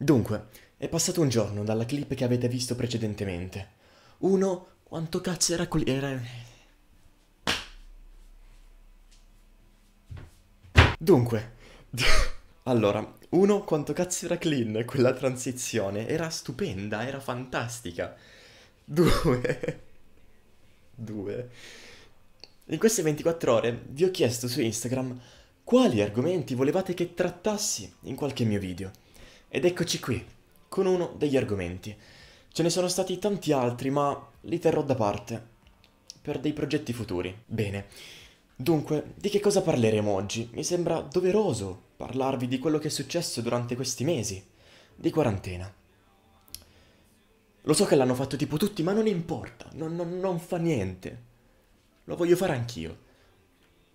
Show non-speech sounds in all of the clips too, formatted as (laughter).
Dunque, è passato un giorno dalla clip che avete visto precedentemente. Uno, quanto cazzo era quelli... Era... Dunque, (laughs) allora, uno, quanto cazzo era clean quella transizione, era stupenda, era fantastica. Due, (laughs) due, in queste 24 ore vi ho chiesto su Instagram quali argomenti volevate che trattassi in qualche mio video. Ed eccoci qui, con uno degli argomenti. Ce ne sono stati tanti altri, ma li terrò da parte, per dei progetti futuri. Bene, dunque, di che cosa parleremo oggi? Mi sembra doveroso parlarvi di quello che è successo durante questi mesi di quarantena. Lo so che l'hanno fatto tipo tutti, ma non importa, non, non, non fa niente. Lo voglio fare anch'io.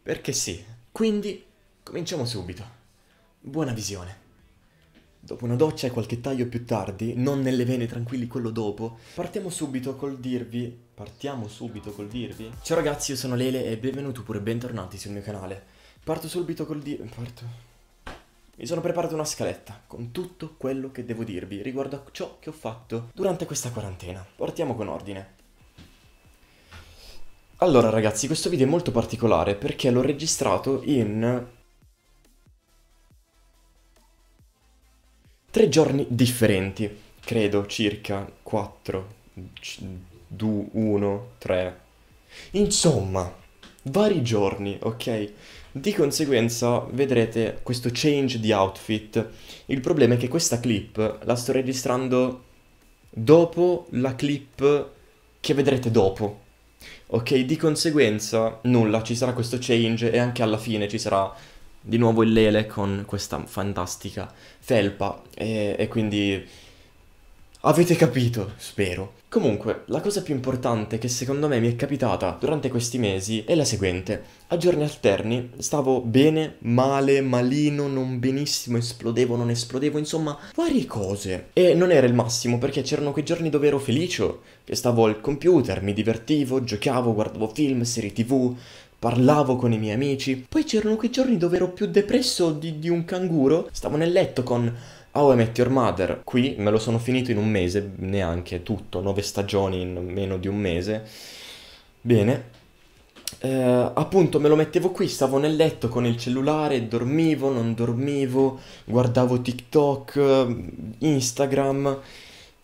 Perché sì. Quindi, cominciamo subito. Buona visione dopo una doccia e qualche taglio più tardi, non nelle vene tranquilli quello dopo, partiamo subito col dirvi, partiamo subito col dirvi, ciao ragazzi io sono Lele e benvenuti pure bentornati sul mio canale, parto subito col dirvi, parto... Mi sono preparato una scaletta con tutto quello che devo dirvi riguardo a ciò che ho fatto durante questa quarantena. Partiamo con ordine. Allora ragazzi, questo video è molto particolare perché l'ho registrato in tre giorni differenti, credo circa 4, 2, 1, 3. Insomma, vari giorni, ok? Di conseguenza vedrete questo change di outfit. Il problema è che questa clip la sto registrando dopo la clip che vedrete dopo. Ok, di conseguenza nulla, ci sarà questo change e anche alla fine ci sarà di nuovo il Lele con questa fantastica felpa e, e, quindi avete capito, spero. Comunque, la cosa più importante che secondo me mi è capitata durante questi mesi è la seguente. A giorni alterni stavo bene, male, malino, non benissimo, esplodevo, non esplodevo, insomma, varie cose. E non era il massimo perché c'erano quei giorni dove ero felice, che stavo al computer, mi divertivo, giocavo, guardavo film, serie tv, parlavo con i miei amici. Poi c'erano quei giorni dove ero più depresso di, di un canguro. Stavo nel letto con How I Met Your Mother. Qui me lo sono finito in un mese, neanche tutto, nove stagioni in meno di un mese. Bene. Eh, appunto me lo mettevo qui, stavo nel letto con il cellulare, dormivo, non dormivo, guardavo TikTok, Instagram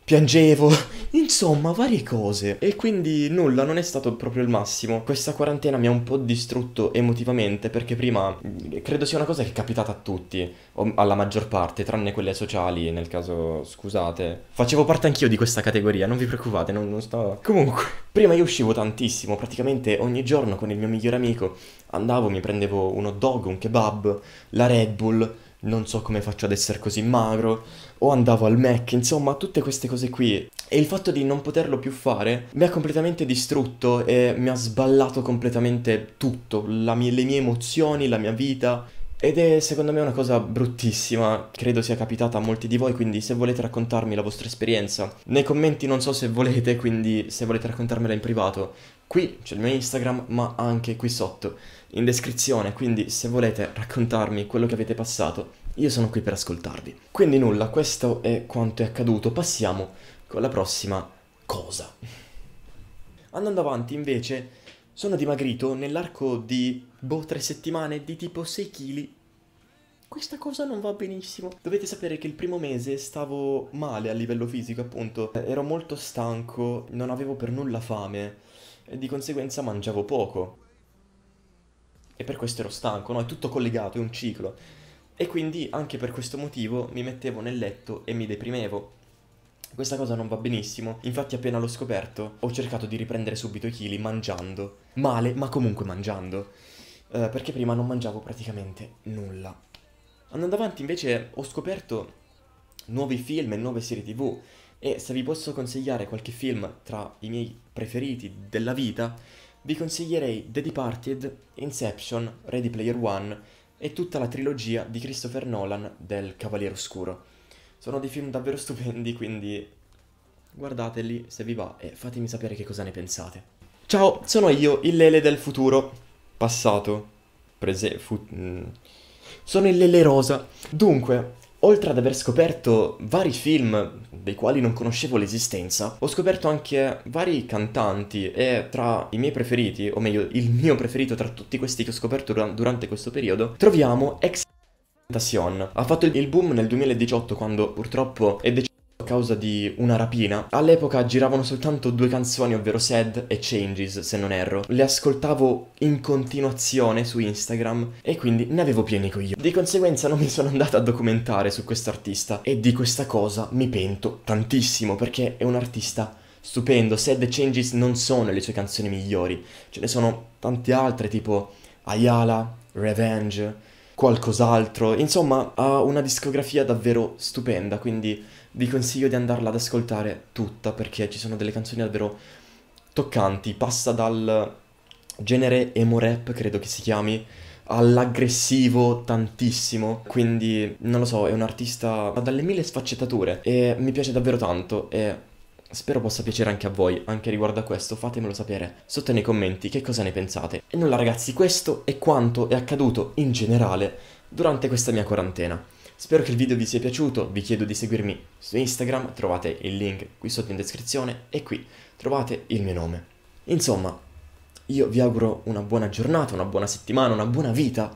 piangevo, (laughs) insomma varie cose. E quindi nulla, non è stato proprio il massimo. Questa quarantena mi ha un po' distrutto emotivamente perché prima mm, credo sia una cosa che è capitata a tutti, o alla maggior parte, tranne quelle sociali, nel caso scusate. Facevo parte anch'io di questa categoria, non vi preoccupate, non, non sto... Comunque, prima io uscivo tantissimo, praticamente ogni giorno con il mio migliore amico andavo, mi prendevo uno dog, un kebab, la Red Bull non so come faccio ad essere così magro, o andavo al Mac, insomma tutte queste cose qui. E il fatto di non poterlo più fare mi ha completamente distrutto e mi ha sballato completamente tutto, mie, le mie emozioni, la mia vita. Ed è secondo me una cosa bruttissima, credo sia capitata a molti di voi, quindi se volete raccontarmi la vostra esperienza, nei commenti non so se volete, quindi se volete raccontarmela in privato, qui c'è il mio Instagram, ma anche qui sotto in descrizione, quindi se volete raccontarmi quello che avete passato, io sono qui per ascoltarvi. Quindi nulla, questo è quanto è accaduto, passiamo con la prossima cosa. Andando avanti invece, sono dimagrito nell'arco di, boh, tre settimane di tipo 6 kg questa cosa non va benissimo. Dovete sapere che il primo mese stavo male a livello fisico, appunto. Ero molto stanco, non avevo per nulla fame e di conseguenza mangiavo poco e per questo ero stanco, no? È tutto collegato, è un ciclo. E quindi anche per questo motivo mi mettevo nel letto e mi deprimevo. Questa cosa non va benissimo, infatti appena l'ho scoperto ho cercato di riprendere subito i chili mangiando. Male, ma comunque mangiando. Eh, perché prima non mangiavo praticamente nulla. Andando avanti invece ho scoperto nuovi film e nuove serie tv e se vi posso consigliare qualche film tra i miei preferiti della vita vi consiglierei The Departed, Inception, Ready Player One e tutta la trilogia di Christopher Nolan del Cavaliere Oscuro. Sono dei film davvero (laughs) stupendi, quindi guardateli se vi va e fatemi sapere che cosa ne pensate. Ciao, sono io, il Lele del futuro, passato, presente, mm. sono il Lele Rosa. Dunque, Oltre ad aver scoperto vari film dei quali non conoscevo l'esistenza, ho scoperto anche vari cantanti e tra i miei preferiti, o meglio il mio preferito tra tutti questi che ho scoperto durante questo periodo, troviamo ex ha fatto il boom nel 2018 quando purtroppo è deceduto causa di una rapina. All'epoca giravano soltanto due canzoni, ovvero Sad e Changes, se non erro. Le ascoltavo in continuazione su Instagram e quindi ne avevo pieni io. Di conseguenza non mi sono andata a documentare su quest'artista e di questa cosa mi pento tantissimo perché è un artista stupendo. Sad e Changes non sono le sue canzoni migliori, ce ne sono tante altre tipo Ayala, Revenge, qualcos'altro. Insomma, ha una discografia davvero stupenda, quindi vi consiglio di andarla ad ascoltare tutta perché ci sono delle canzoni davvero toccanti. Passa dal genere emo rap, credo che si chiami, all'aggressivo tantissimo, quindi non lo so, è un artista dalle mille sfaccettature e mi piace davvero tanto e spero possa piacere anche a voi, anche riguardo a questo fatemelo sapere sotto nei commenti che cosa ne pensate. E nulla ragazzi, questo è quanto è accaduto in generale durante questa mia quarantena. Spero che il video vi sia piaciuto, vi chiedo di seguirmi su Instagram, trovate il link qui sotto in descrizione e qui trovate il mio nome. Insomma, io vi auguro una buona giornata, una buona settimana, una buona vita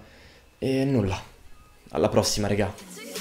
e nulla. Alla prossima, ragazzi.